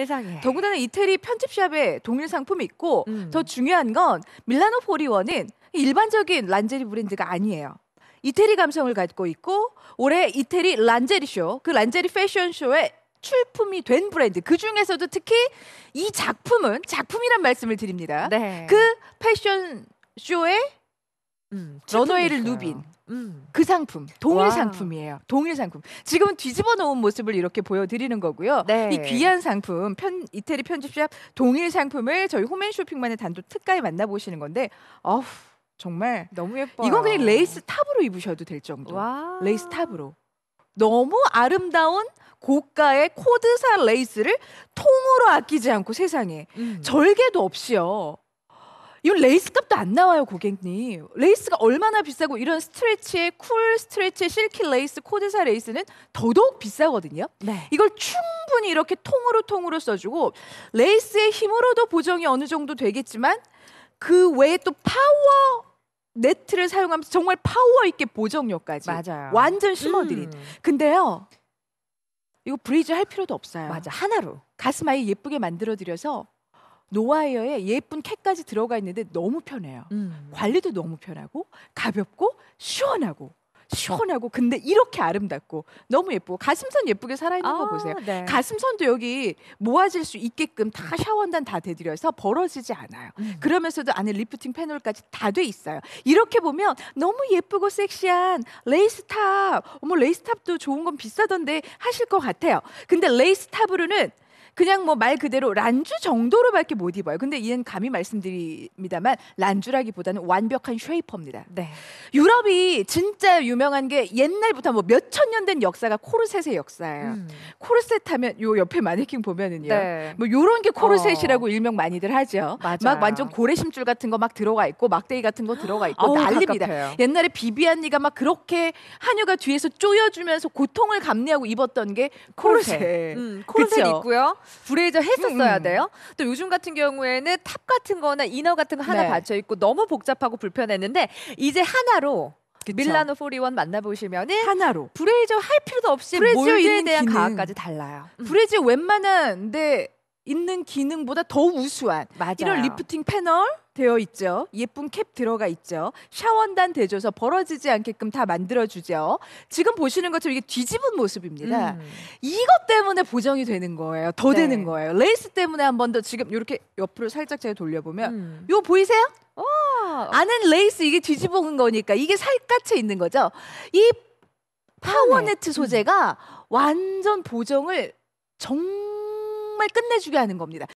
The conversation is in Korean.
세상에. 더군다나 이태리 편집샵에 동일 상품이 있고 음. 더 중요한 건 밀라노 포리원은 일반적인 란제리 브랜드가 아니에요. 이태리 감성을 갖고 있고 올해 이태리 란제리 쇼, 그 란제리 패션 쇼에 출품이 된 브랜드. 그 중에서도 특히 이 작품은 작품이란 말씀을 드립니다. 네. 그 패션 쇼의 음, 러웨이를 누빈 음. 그 상품 동일 와. 상품이에요. 동일 상품. 지금은 뒤집어 놓은 모습을 이렇게 보여드리는 거고요. 네. 이 귀한 상품 편, 이태리 편집샵 동일 상품을 저희 홈앤쇼핑만의 단독 특가에 만나보시는 건데 어후 정말 너무 예뻐. 이건 그냥 레이스 탑으로 입으셔도 될 정도. 와. 레이스 탑으로. 너무 아름다운 고가의 코드사 레이스를 통으로 아끼지 않고 세상에 음. 절개도 없이요. 이건 레이스 값도 안 나와요, 고객님. 레이스가 얼마나 비싸고 이런 스트레치의 쿨 스트레치 실키 레이스, 코드사 레이스는 더더욱 비싸거든요. 네. 이걸 충분히 이렇게 통으로 통으로 써주고 레이스의 힘으로도 보정이 어느 정도 되겠지만 그 외에 또 파워 네트를 사용하면서 정말 파워 있게 보정력까지 맞아요. 완전 심어드린. 음. 근데요. 이거 브리즈 할 필요도 없어요. 맞아. 하나로 가슴 아예 예쁘게 만들어 드려서 노와이어에 예쁜 캣까지 들어가 있는데 너무 편해요. 음. 관리도 너무 편하고 가볍고 시원하고 시원하고 근데 이렇게 아름답고 너무 예쁘고 가슴선 예쁘게 살아있는 아, 거 보세요. 네. 가슴선도 여기 모아질 수 있게끔 다 샤워단 다 대드려서 벌어지지 않아요. 음. 그러면서도 안에 리프팅 패널까지 다 돼 있어요. 이렇게 보면 너무 예쁘고 섹시한 레이스탑 어머 레이스탑도 좋은 건 비싸던데 하실 것 같아요. 근데 레이스탑으로는 그냥 뭐 말 그대로 란주 정도로밖에 못 입어요. 근데 이엔 감히 말씀드립니다만 란주라기보다는 완벽한 쉐이퍼입니다. 네. 유럽이 진짜 유명한 게 옛날부터 뭐 몇천 년 된 역사가 코르셋의 역사예요. 음. 코르셋 하면 요 옆에 마네킹 보면은요. 네. 뭐 요런 게 코르셋이라고 어. 일명 많이들 하죠. 맞아요. 막 완전 고래심줄 같은 거 막 들어가 있고 막대기 같은 거 들어가 있고 아우, 난립니다. 갑갑해요. 옛날에 비비안니가 막 그렇게 한유가 뒤에서 쪼여주면서 고통을 감내하고 입었던 게 코르셋. 코르셋, 음, 코르셋 있고요. 브레이저 했었어야 음, 음. 돼요. 또 요즘 같은 경우에는 탑 같은 거나 이너 같은 거 하나 네. 받쳐 있고 너무 복잡하고 불편했는데 이제 하나로 그쵸. 밀라노 41 만나보시면은 하나로 브레이저 할 필요도 없이 브레이저에 대한 기능. 가까지 달라요. 음. 브레이저 웬만한 데 있는 기능보다 더 우수한 맞아요. 이런 리프팅 패널 되어 있죠. 예쁜 캡 들어가 있죠. 샤원단 대줘서 벌어지지 않게끔 다 만들어주죠. 지금 보시는 것처럼 이게 뒤집은 모습입니다. 음. 이것 때문에 보정이 되는 거예요. 더 네. 되는 거예요. 레이스 때문에 한 번 더 지금 이렇게 옆으로 살짝 제가 돌려보면 음. 이거 보이세요? 오. 어. 아는 레이스 이게 뒤집은 거니까 이게 살갗에 있는 거죠. 이 파워네트 소재가 음. 완전 보정을 정말 끝내주게 하는 겁니다.